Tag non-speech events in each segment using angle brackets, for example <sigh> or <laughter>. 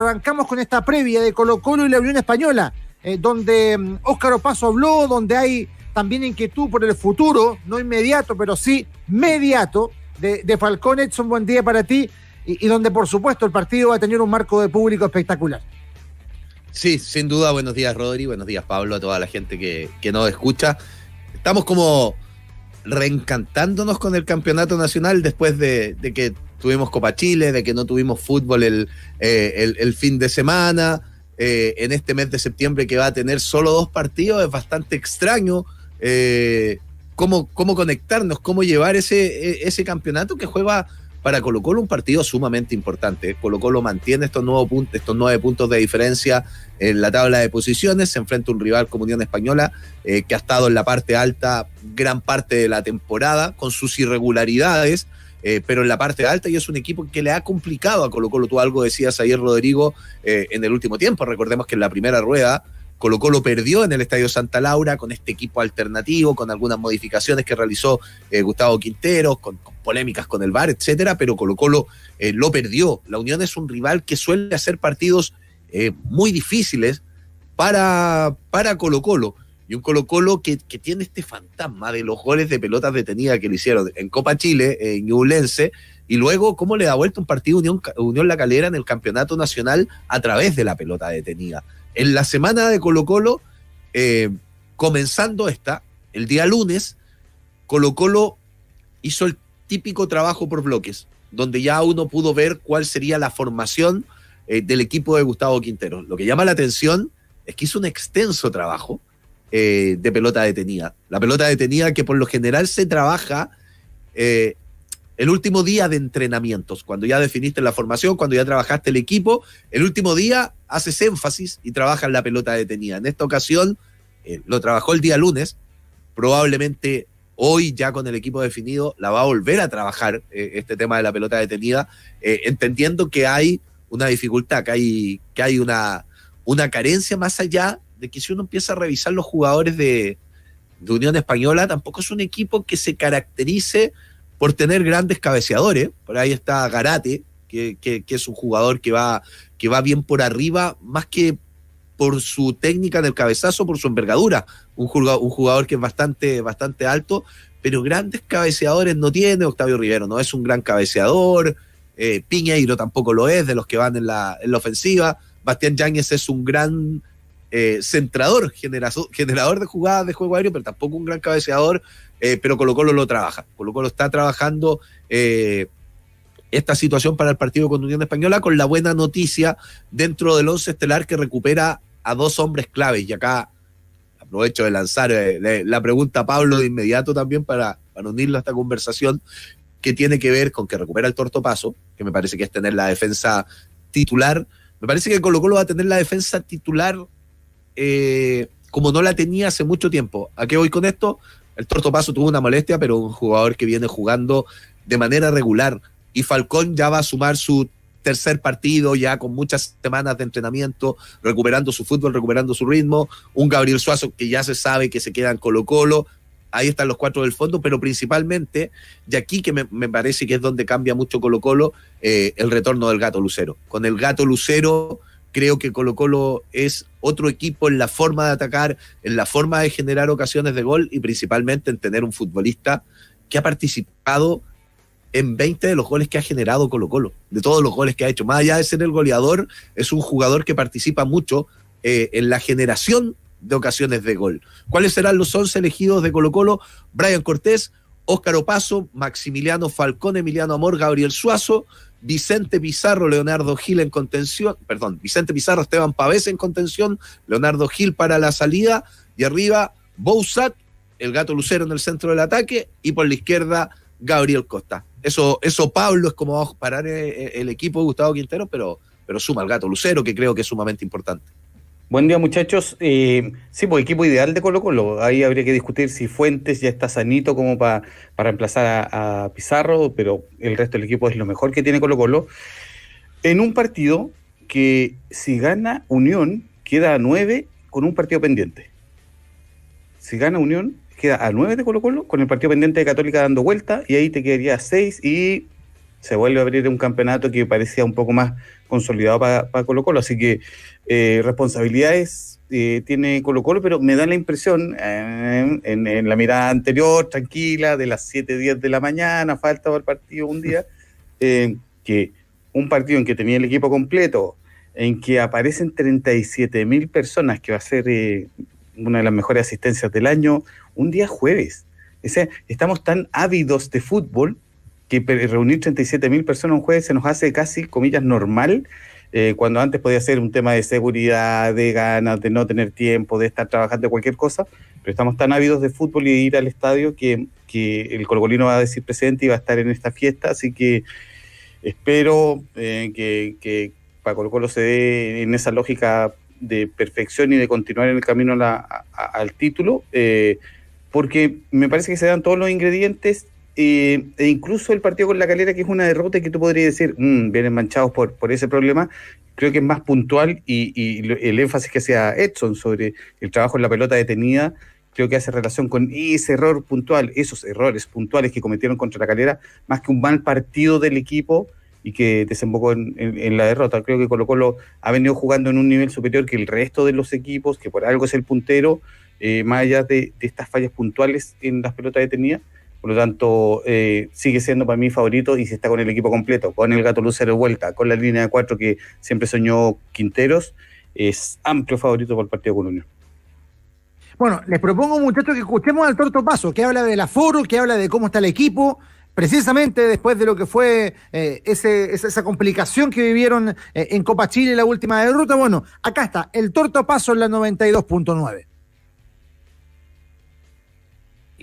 arrancamos con esta previa de Colo Colo y la Unión Española, eh, donde mm, Óscar Opaso habló, donde hay también inquietud por el futuro, no inmediato, pero sí mediato, de, de Falcón Edson, buen día para ti, y, donde por supuesto el partido va a tener un marco de público espectacular. Sí, sin duda, buenos días Rodri, buenos días Pablo, a toda la gente que, que nos escucha. Estamos como reencantándonos con el campeonato nacional después de que tuvimos Copa Chile, de que no tuvimos fútbol el, eh, el, fin de semana, eh, en este mes de septiembre que va a tener solo dos partidos, es bastante extraño eh, cómo, cómo, conectarnos, cómo llevar ese, e, ese campeonato que juega para Colo Colo un partido sumamente importante. Colo Colo mantiene estos, nuevos puntos, estos nueve puntos de diferencia en la tabla de posiciones, se enfrenta a un rival como Unión Española eh, que ha estado en la parte alta gran parte de la temporada con sus irregularidades, eh, pero en la parte alta y es un equipo que le ha complicado a Colo Colo. Tú algo decías ayer, Rodrigo, eh, en el último tiempo. Recordemos que en la primera rueda Colo Colo perdió en el Estadio Santa Laura con este equipo alternativo, con algunas modificaciones que realizó eh, Gustavo Quinteros, con, polémicas con el VAR, etcétera, pero Colo Colo lo perdió. La Unión es un rival que suele hacer partidos muy difíciles para, para Colo Colo. Y un Colo Colo que, tiene este fantasma de los goles de pelotas detenidas que le hicieron en Copa Chile, en eh, Ñublense, y luego cómo le da vuelta un partido Unión, Unión La Calera en el Campeonato Nacional a través de la pelota detenida. En la semana de Colo Colo, eh, comenzando esta, el día lunes, Colo Colo hizo el típico trabajo por bloques, donde ya uno pudo ver cuál sería la formación eh, del equipo de Gustavo Quintero. Lo que llama la atención es que hizo un extenso trabajo eh, de pelota detenida. La pelota detenida que por lo general se trabaja eh, el último día de entrenamientos, cuando ya definiste la formación, cuando ya trabajaste el equipo, el último día haces énfasis y trabajas la pelota detenida. En esta ocasión eh, lo trabajó el día lunes, probablemente hoy ya con el equipo definido la va a volver a trabajar este tema de la pelota detenida, entendiendo que hay una dificultad, que hay, que hay una, una carencia más allá que si uno empieza a revisar los jugadores de, Unión Española, tampoco es un equipo que se caracterice por tener grandes cabeceadores. Por ahí está Garate, que, es un jugador que va, que va bien por arriba, más que por su técnica en del cabezazo, por su envergadura. Un jugador, un jugador que es bastante, bastante alto, pero grandes cabeceadores no tiene Octavio Rivero, no es un gran cabeceador. Eh, Piñeiro tampoco lo es, de los que van en la, en la ofensiva. Bastián Yáñez es un gran eh, centrador, generador de jugadas de juego aéreo, pero tampoco un gran cabeceador, eh, pero Colo Colo lo trabaja. Colo Colo está trabajando eh, esta situación para el partido con Unión Española con la buena noticia dentro del once estelar que recupera a dos hombres claves. Y acá aprovecho de lanzar la pregunta a Pablo de inmediato también para, para unirlo a esta conversación que tiene que ver con que recupera el tortopaso, que me parece que es tener la defensa titular. Me parece que Colo Colo va a tener la defensa titular eh, como no la tenía hace mucho tiempo. ¿A qué voy con esto? El Torto Paso tuvo una molestia, pero un jugador que viene jugando de manera regular. Y Falcón ya va a sumar su tercer partido, ya con muchas semanas de entrenamiento, recuperando su fútbol, recuperando su ritmo. Un Gabriel Suazo que ya se sabe que se queda en Colo-Colo. Ahí están los cuatro del fondo, pero principalmente, de aquí que me, parece que es donde cambia mucho Colo-Colo, eh, el retorno del gato Lucero. Con el gato Lucero Creo que Colo Colo es otro equipo en la forma de atacar, en la forma de generar ocasiones de gol y principalmente en tener un futbolista que ha participado en 20 de los goles que ha generado Colo Colo, de todos los goles que ha hecho. Más allá de ser el goleador, es un jugador que participa mucho eh, en la generación de ocasiones de gol. ¿Cuáles serán los 11 elegidos de Colo Colo? Brian Cortés, Óscar Opaso, Maximiliano Falcón, Emiliano Amor, Gabriel Suazo, Vicente Pizarro, Leonardo Gil en contención, perdón, Vicente Pizarro, Esteban Pavés en contención, Leonardo Gil para la salida y arriba Bouzat, el gato Lucero en el centro del ataque y por la izquierda Gabriel Costa. Eso, eso Pablo es como va a parar eh, eh, el, equipo de Gustavo Quintero, pero, pero suma al gato Lucero, que creo que es sumamente importante. Buen día muchachos. Eh, sí, pues equipo ideal de Colo Colo. Ahí habría que discutir si Fuentes ya está sanito como para reemplazar a, Pizarro, pero el resto del equipo es lo mejor que tiene Colo Colo. En un partido que si gana Unión queda a nueve con un partido pendiente. Si gana Unión queda a nueve de Colo Colo con el partido pendiente de Católica dando vuelta y ahí te quedaría a 6 y se vuelve a abrir un campeonato que parecía un poco más consolidado para, Colo Colo. Así que eh, responsabilidades eh, tiene Colo Colo, pero me da la impresión, eh, en, la mirada anterior, tranquila, de las 7, 10 de la mañana, falta para el partido un día, <laughs> que un partido en que tenía el equipo completo, en que aparecen 37 mil personas, que va a ser una de las mejores asistencias del año, un día jueves. O estamos tan ávidos de fútbol que reunir 37.000 personas un jueves se nos hace casi, comillas, normal, eh, cuando antes podía ser un tema de seguridad, de ganas, de no tener tiempo, de estar trabajando, cualquier cosa, pero estamos tan ávidos de fútbol y de ir al estadio que, el colgolino va a decir presente y va a estar en esta fiesta, así que espero eh, que, para Colo se dé en esa lógica de perfección y de continuar en el camino al título, eh, porque me parece que se dan todos los ingredientes eh, e incluso el partido con la calera, que es una derrota que tú podrías decir, mm, vienen manchados por, ese problema, creo que es más puntual y, el énfasis que hacía Edson sobre el trabajo en la pelota detenida, creo que hace relación con ese error puntual, esos errores puntuales que cometieron contra la calera, más que un mal partido del equipo y que desembocó en, la derrota. Creo que Colo Colo ha venido jugando en un nivel superior que el resto de los equipos, que por algo es el puntero, eh, más allá de, estas fallas puntuales en las pelotas detenidas. Por lo tanto, eh, sigue siendo para mí favorito y si está con el equipo completo, con el gato Lucero de vuelta, con la línea de cuatro que siempre soñó Quinteros, es amplio favorito para el partido con Unión. Bueno, les propongo, muchachos, que escuchemos al Torto Paso, que habla del aforo, que habla de cómo está el equipo, precisamente después de lo que fue eh, ese, esa, complicación que vivieron eh, en Copa Chile la última derrota. Bueno, acá está, el torto paso en la 92.9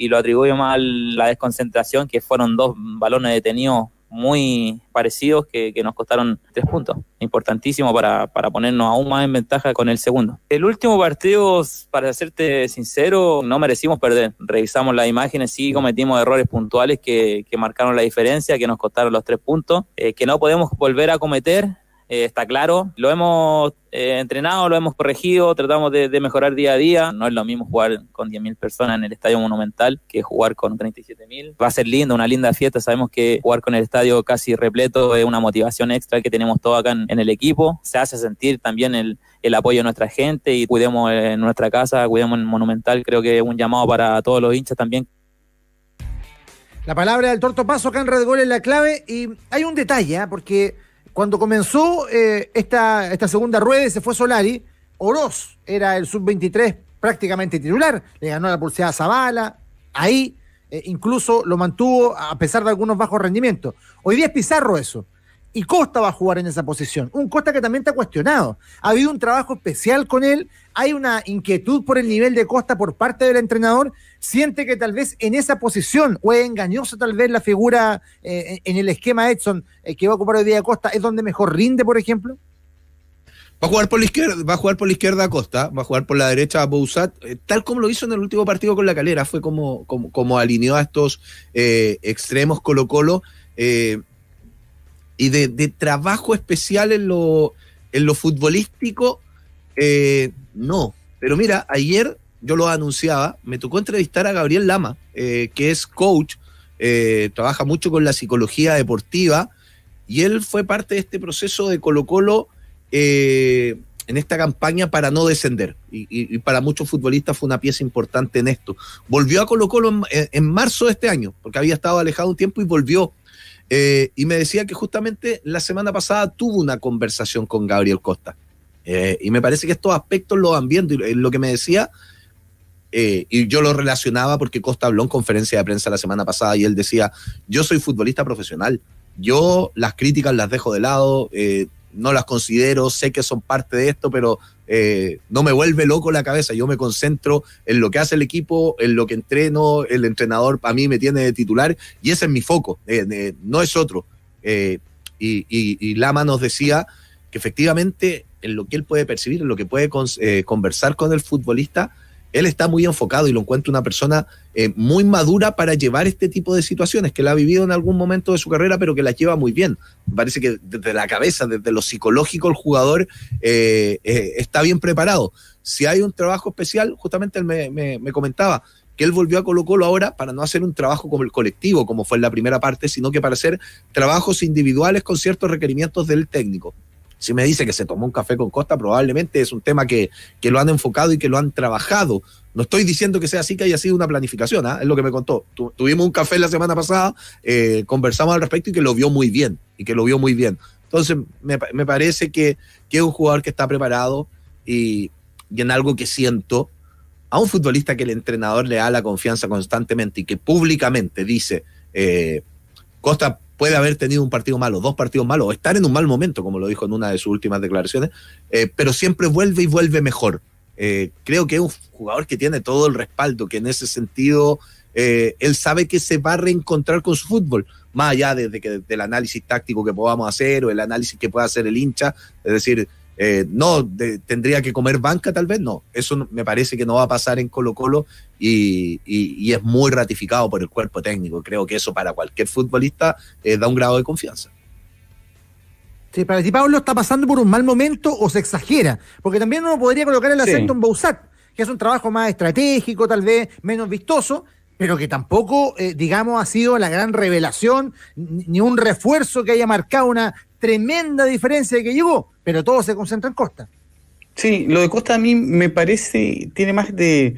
y lo atribuyo más a la desconcentración, que fueron dos balones detenidos muy parecidos que, nos costaron tres puntos. Importantísimo para, ponernos aún más en ventaja con el segundo. El último partido, para serte sincero, no merecimos perder. Revisamos las imágenes, sí cometimos errores puntuales que, marcaron la diferencia, que nos costaron los tres puntos, eh, que no podemos volver a cometer eh, está claro. Lo hemos eh, entrenado, lo hemos corregido, tratamos de, mejorar día a día. No es lo mismo jugar con 10.000 personas en el Estadio Monumental que jugar con 37.000. Va a ser lindo, una linda fiesta. Sabemos que jugar con el estadio casi repleto es una motivación extra que tenemos todos acá en, el equipo. Se hace sentir también el, apoyo de nuestra gente y cuidemos en eh, nuestra casa, cuidemos el Monumental. Creo que es un llamado para todos los hinchas también la palabra del torto paso acá en Red Gol es la clave. Y hay un detalle, ¿ah? porque cuando comenzó eh, esta, esta segunda rueda y se fue Solari, Oroz era el sub-23 prácticamente titular, le ganó la pulsada a Zavala, ahí eh, incluso lo mantuvo a pesar de algunos bajos rendimientos. Hoy día es Pizarro eso y Costa va a jugar en esa posición. Un Costa que también está cuestionado. Ha habido un trabajo especial con él, hay una inquietud por el nivel de Costa por parte del entrenador, siente que tal vez en esa posición, o es engañosa tal vez la figura eh, en el esquema Edson eh, que va a ocupar hoy día Costa, es donde mejor rinde, por ejemplo. Va a jugar por la izquierda, va a jugar por la izquierda a Costa, va a jugar por la derecha a eh, tal como lo hizo en el último partido con la Calera, fue como, como, como alineó a estos extremos Colo Colo. Eh, y de, trabajo especial en lo, en lo futbolístico, eh, no. Pero mira, ayer yo lo anunciaba, me tocó entrevistar a Gabriel Lama, eh, que es coach, eh, trabaja mucho con la psicología deportiva, y él fue parte de este proceso de Colo Colo en esta campaña para no descender, y, para muchos futbolistas fue una pieza importante en esto. Volvió a Colo Colo en, marzo de este año, porque había estado alejado un tiempo y volvió eh, y me decía que justamente la semana pasada tuvo una conversación con Gabriel Costa. Eh, y me parece que estos aspectos lo van viendo. Y lo que me decía, eh, y yo lo relacionaba porque Costa habló en conferencia de prensa la semana pasada y él decía, yo soy futbolista profesional, yo las críticas las dejo de lado, eh, no las considero, sé que son parte de esto, pero eh, no me vuelve loco la cabeza. Yo me concentro en lo que hace el equipo, en lo que entreno, el entrenador a mí me tiene de titular y ese es mi foco, eh, eh, no es otro. Y, Lama nos decía que efectivamente en lo que él puede percibir, en lo que puede conversar con el futbolista, él está muy enfocado y lo encuentra una persona eh, muy madura para llevar este tipo de situaciones, que la ha vivido en algún momento de su carrera, pero que la lleva muy bien. Parece que desde la cabeza, desde lo psicológico, el jugador eh, eh, está bien preparado. Si hay un trabajo especial, justamente él me, comentaba, que él volvió a Colo Colo ahora para no hacer un trabajo como el colectivo, como fue en la primera parte, sino que para hacer trabajos individuales con ciertos requerimientos del técnico. Si me dice que se tomó un café con Costa, probablemente es un tema que, lo han enfocado y que lo han trabajado. No estoy diciendo que sea así, que haya sido una planificación, ¿ah? es lo que me contó. tuvimos un café la semana pasada, eh, conversamos al respecto y que lo vio muy bien, y que lo vio muy bien. Entonces, me, parece que, que, es un jugador que está preparado y, en algo que siento, a un futbolista que el entrenador le da la confianza constantemente y que públicamente dice, eh, Costa puede haber tenido un partido malo, dos partidos malos, o estar en un mal momento, como lo dijo en una de sus últimas declaraciones, eh, pero siempre vuelve y vuelve mejor. Eh, creo que es un jugador que tiene todo el respaldo, que en ese sentido eh, él sabe que se va a reencontrar con su fútbol, más allá desde que, del análisis táctico que podamos hacer o el análisis que pueda hacer el hincha, es decir, eh, no, tendría que comer banca tal vez, no. Eso me parece que no va a pasar en Colo Colo y, es muy ratificado por el cuerpo técnico. Creo que eso para cualquier futbolista eh, da un grado de confianza. Sí, para ti Pablo está pasando por un mal momento o se exagera, porque también uno podría colocar el acento en Boussac, que es un trabajo más estratégico, tal vez menos vistoso, pero que tampoco, eh, digamos, ha sido la gran revelación ni un refuerzo que haya marcado una tremenda diferencia que llegó, pero todo se concentra en Costa. Sí, lo de Costa a mí me parece, tiene más de,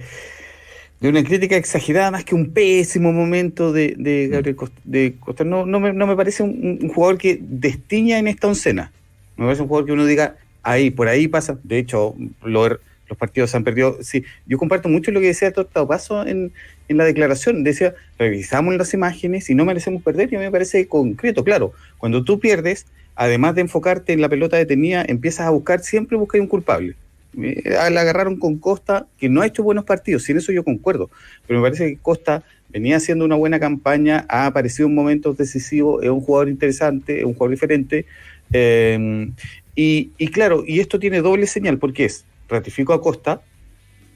una crítica exagerada, más que un pésimo momento de, Gabriel Costa. No, no, me, parece un, jugador que destiña en esta oncena. Me parece un jugador que uno diga, ahí, por ahí pasa. De hecho, lo, los partidos se han perdido. Sí, yo comparto mucho lo que decía Tortado Paso en, en la declaración. Decía, revisamos las imágenes y no merecemos perder. Y a mí me parece concreto, claro. Cuando tú pierdes, además de enfocarte en la pelota detenida, empiezas a buscar, siempre buscáis un culpable. Eh, la agarraron con Costa, que no ha hecho buenos partidos, sin eso yo concuerdo, pero me parece que Costa venía haciendo una buena campaña, ha aparecido en momentos decisivos, es un jugador interesante, es un jugador diferente. Em, y, y claro, y esto tiene doble señal, porque es, ratifico a Costa,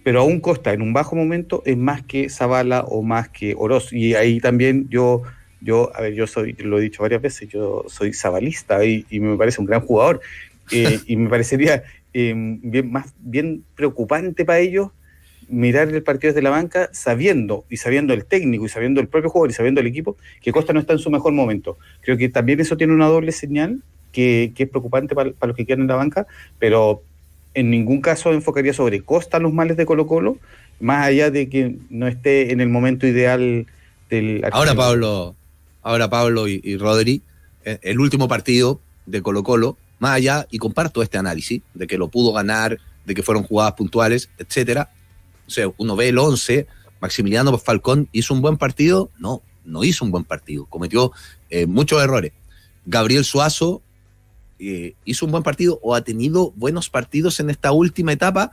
pero aún Costa en un bajo momento es más que Zavala o más que Oroz. Y ahí también yo yo, a ver, yo soy, lo he dicho varias veces, yo soy zabalista y, me parece un gran jugador. Eh, y me parecería em, bien, más bien preocupante para ellos mirar el partido desde la banca sabiendo, y sabiendo el técnico, y sabiendo el propio jugador, y sabiendo el equipo, que Costa no está en su mejor momento. Creo que también eso tiene una doble señal que, es preocupante para, los que quedan en la banca, pero en ningún caso enfocaría sobre Costa los males de Colo Colo, más allá de que no esté en el momento ideal del... Ahora, Pablo, ahora Pablo y, y Rodri, eh, el último partido de Colo Colo, más allá, y comparto este análisis de que lo pudo ganar, de que fueron jugadas puntuales, etc. O sea, uno ve el 11, Maximiliano Falcón hizo un buen partido, no, no hizo un buen partido, cometió eh, muchos errores. Gabriel Suazo eh, hizo un buen partido o ha tenido buenos partidos en esta última etapa,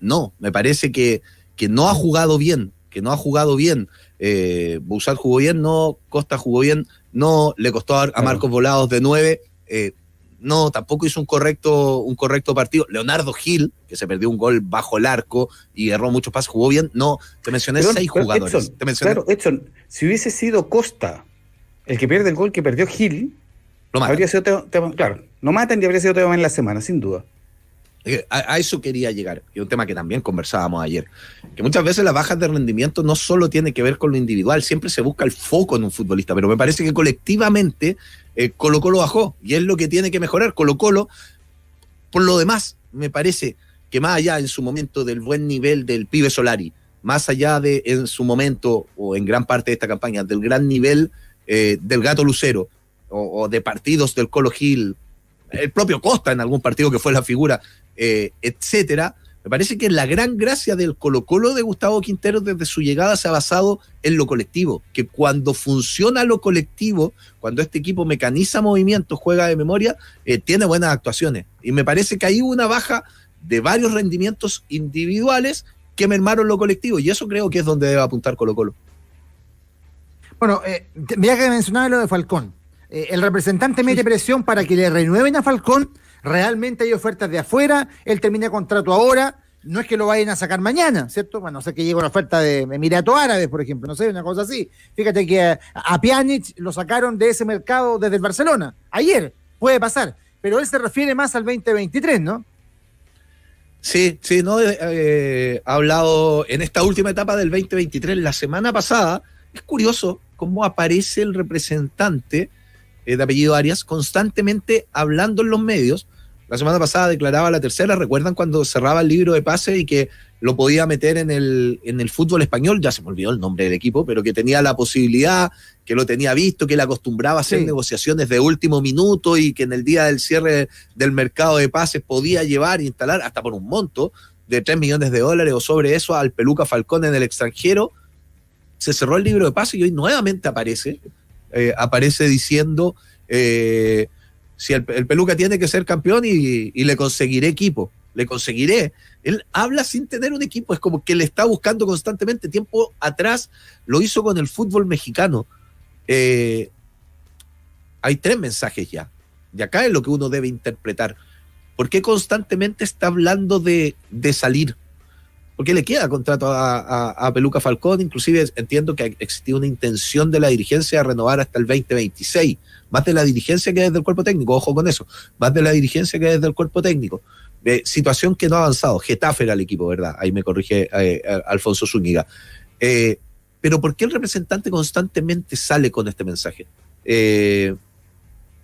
no, me parece que, que no ha jugado bien que no ha jugado bien. Eh, jugó bien, no, Costa jugó bien, no, le costó a, Marcos Volados de 9, eh, no, tampoco hizo un correcto, un correcto partido. Leonardo Gil, que se perdió un gol bajo el arco y erró muchos pases, jugó bien, no, te mencioné seis jugadores. Claro, Edson, si hubiese sido Costa el que pierde el gol que perdió Gil, lo matan. Habría sido, claro, no matan y habría sido tema en la semana, sin duda. A, eso quería llegar. Y un tema que también conversábamos ayer. Que muchas veces las bajas de rendimiento no solo tiene que ver con lo individual, siempre se busca el foco en un futbolista, pero me parece que colectivamente eh, Colo Colo bajó y es lo que tiene que mejorar. Colo Colo, por lo demás, me parece que más allá en su momento del buen nivel del pibe Solari, más allá de en su momento o en gran parte de esta campaña, del gran nivel eh, del gato Lucero o de partidos del Colo Gil, el propio Costa en algún partido que fue la figura, eh, etcétera. Me parece que la gran gracia del Colo-Colo de Gustavo Quintero desde su llegada se ha basado en lo colectivo, que cuando funciona lo colectivo, cuando este equipo mecaniza movimientos, juega de memoria, eh, tiene buenas actuaciones. Y me parece que hay una baja de varios rendimientos individuales que mermaron lo colectivo, y eso creo que es donde debe apuntar Colo-Colo. Bueno, eh, que mencionar lo de Falcón. Eh, el representante mete presión para que le renueven a Falcón realmente hay ofertas de afuera, él termina contrato ahora, no es que lo vayan a sacar mañana, ¿cierto? Bueno, sé sé que llega una oferta de Emirato Árabes, por ejemplo, no sé, una cosa así. Fíjate que a, Pjanic lo sacaron de ese mercado desde el Barcelona, ayer, puede pasar, pero él se refiere más al 2023, ¿no? Sí, sí, no, eh, eh, hablado en esta última etapa del 2023, la semana pasada, es curioso cómo aparece el representante eh, de apellido Arias constantemente hablando en los medios la semana pasada declaraba la tercera, ¿recuerdan cuando cerraba el libro de pase y que lo podía meter en el, en el fútbol español? Ya se me olvidó el nombre del equipo, pero que tenía la posibilidad, que lo tenía visto, que le acostumbraba a hacer negociaciones de último minuto y que en el día del cierre del mercado de pases podía llevar e instalar hasta por un monto de 3 millones de dólares o sobre eso al Peluca Falcón en el extranjero. Se cerró el libro de pases y hoy nuevamente aparece, eh, aparece diciendo... Eh, si el, Peluca tiene que ser campeón y, le conseguiré equipo, le conseguiré. Él habla sin tener un equipo, es como que le está buscando constantemente. Tiempo atrás lo hizo con el fútbol mexicano. Eh, hay tres mensajes ya. Y acá es lo que uno debe interpretar. ¿Por qué constantemente está hablando de, de salir? porque le queda contrato a, Peluca Falcón, inclusive entiendo que ha existido una intención de la dirigencia de renovar hasta el 2026, más de la dirigencia que desde el cuerpo técnico, ojo con eso, más de la dirigencia que desde el cuerpo técnico. situación que no ha avanzado, Getafe era el equipo, ¿verdad? Ahí me corrige eh, Alfonso Zúñiga. Eh, pero ¿por qué el representante constantemente sale con este mensaje? Eh,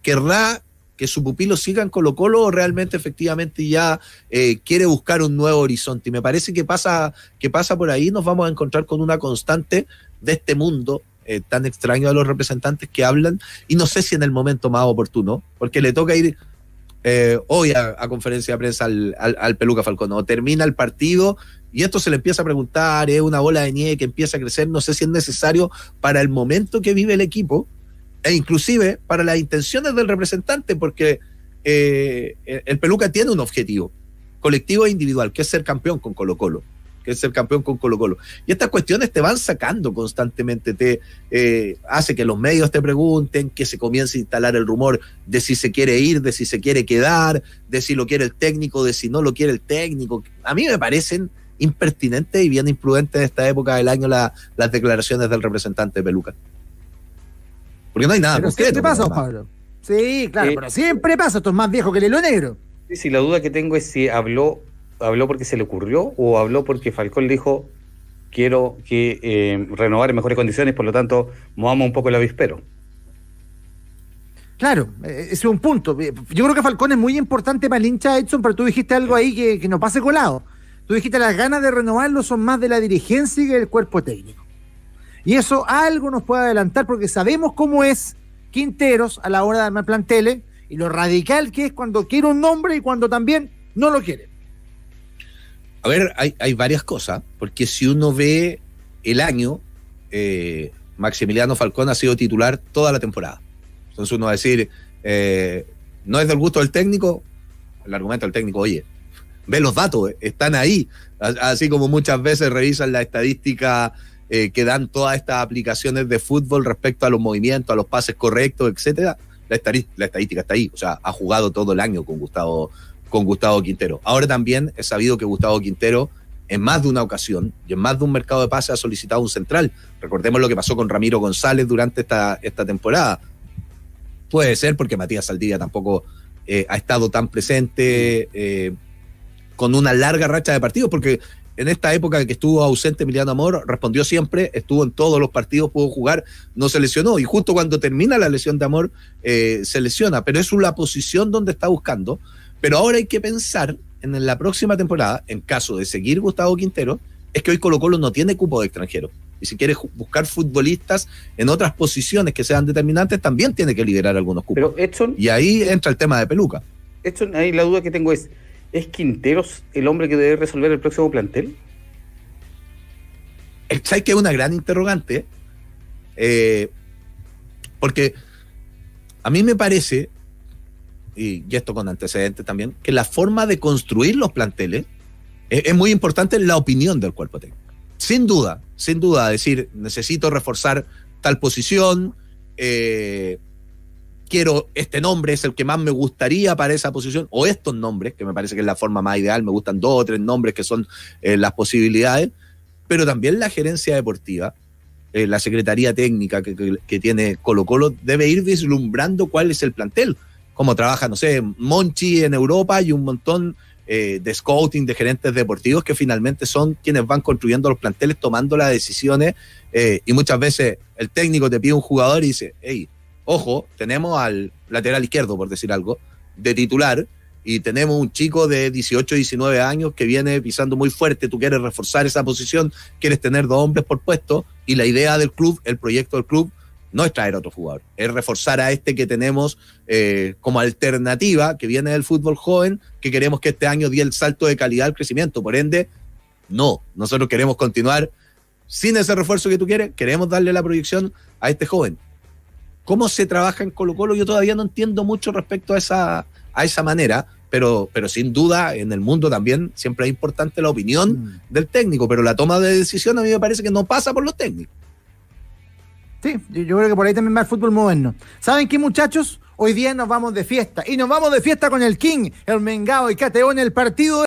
¿Querrá que su pupilo siga en Colo Colo o realmente efectivamente ya eh, quiere buscar un nuevo horizonte. Y me parece que pasa, que pasa por ahí, nos vamos a encontrar con una constante de este mundo eh, tan extraño de los representantes que hablan, y no sé si en el momento más oportuno, porque le toca ir eh, hoy a, conferencia de prensa al, Peluca Falcón, o termina el partido y esto se le empieza a preguntar, es una bola de nieve que empieza a crecer, no sé si es necesario para el momento que vive el equipo, e inclusive para las intenciones del representante, porque eh, el Peluca tiene un objetivo colectivo e individual, que es ser campeón con Colo Colo, que es ser campeón con Colo Colo. Y estas cuestiones te van sacando constantemente, te eh, hace que los medios te pregunten, que se comience a instalar el rumor de si se quiere ir, de si se quiere quedar, de si lo quiere el técnico, de si no lo quiere el técnico. A mí me parecen impertinentes y bien imprudentes en esta época del año las declaraciones del representante de Peluca. Porque no hay nada. siempre pasa, Pablo. Sí, claro, eh, pero siempre pasa. estos más viejo que el hilo negro. Sí, la duda que tengo es si habló, habló porque se le ocurrió o habló porque Falcón dijo quiero que eh, renovar en mejores condiciones, por lo tanto, movamos un poco el avispero. Claro, eh, ese es un punto. Yo creo que Falcón es muy importante para el hincha Edson, pero tú dijiste algo ahí que, que no pase colado. Tú dijiste las ganas de renovarlo son más de la dirigencia y del cuerpo técnico. Y eso algo nos puede adelantar porque sabemos cómo es Quinteros a la hora de armar planteles y lo radical que es cuando quiere un nombre y cuando también no lo quiere. A ver, hay, varias cosas, porque si uno ve el año, eh, Maximiliano Falcón ha sido titular toda la temporada. Entonces uno va a decir, eh, no es del gusto del técnico, el argumento del técnico, oye, ve los datos, están ahí. Así como muchas veces revisan la estadística eh, que dan todas estas aplicaciones de fútbol respecto a los movimientos, a los pases correctos, etcétera, la, estadística está ahí. O sea, ha jugado todo el año con Gustavo, con Gustavo Quintero. Ahora también es sabido que Gustavo Quintero en más de una ocasión y en más de un mercado de pases ha solicitado un central. Recordemos lo que pasó con Ramiro González durante esta, esta temporada. Puede ser porque Matías Saldivia tampoco eh, ha estado tan presente eh, con una larga racha de partidos, porque en esta época que estuvo ausente Emiliano Amor, respondió siempre, estuvo en todos los partidos, pudo jugar, no se lesionó. Y justo cuando termina la lesión de Amor, eh, se lesiona. Pero es la posición donde está buscando. Pero ahora hay que pensar en la próxima temporada, en caso de seguir Gustavo Quintero, es que hoy Colo Colo no tiene cupo de extranjero. Y si quiere buscar futbolistas en otras posiciones que sean determinantes, también tiene que liberar algunos cupos. y ahí entra el tema de Peluca. ahí la duda que tengo es, ¿Es Quinteros el hombre que debe resolver el próximo plantel? hay que es una gran interrogante? Eh, porque a mí me parece, y, esto con antecedentes también, que la forma de construir los planteles eh, es, muy importante en la opinión del cuerpo técnico. Sin duda, sin duda, decir, necesito reforzar tal posición, eh, quiero, este nombre es el que más me gustaría para esa posición, o estos nombres, que me parece que es la forma más ideal, me gustan dos o tres nombres que son eh, las posibilidades, pero también la gerencia deportiva, eh, la secretaría técnica que, tiene Colo Colo, debe ir vislumbrando cuál es el plantel, cómo trabaja, no sé, Monchi en Europa y un montón eh, de scouting, de gerentes deportivos, que finalmente son quienes van construyendo los planteles, tomando las decisiones, y muchas veces el técnico te pide un jugador y dice, hey, ojo, tenemos al lateral izquierdo, por decir algo, de titular, y tenemos un chico de 18, 19 años que viene pisando muy fuerte, tú quieres reforzar esa posición, quieres tener dos hombres por puesto, y la idea del club, el proyecto del club, no es traer a otro jugador, es reforzar a este que tenemos eh, como alternativa, que viene del fútbol joven, que queremos que este año dé el salto de calidad al crecimiento. Por ende, no, nosotros queremos continuar sin ese refuerzo que tú quieres, queremos darle la proyección a este joven cómo se trabaja en Colo Colo, yo todavía no entiendo mucho respecto a esa, a esa manera, pero, pero sin duda en el mundo también siempre es importante la opinión mm. del técnico, pero la toma de decisión a mí me parece que no pasa por los técnicos. Sí, yo creo que por ahí también va el fútbol moderno. ¿Saben qué, muchachos? Hoy día nos vamos de fiesta. Y nos vamos de fiesta con el King, el Mengao y Cateón, en el partido.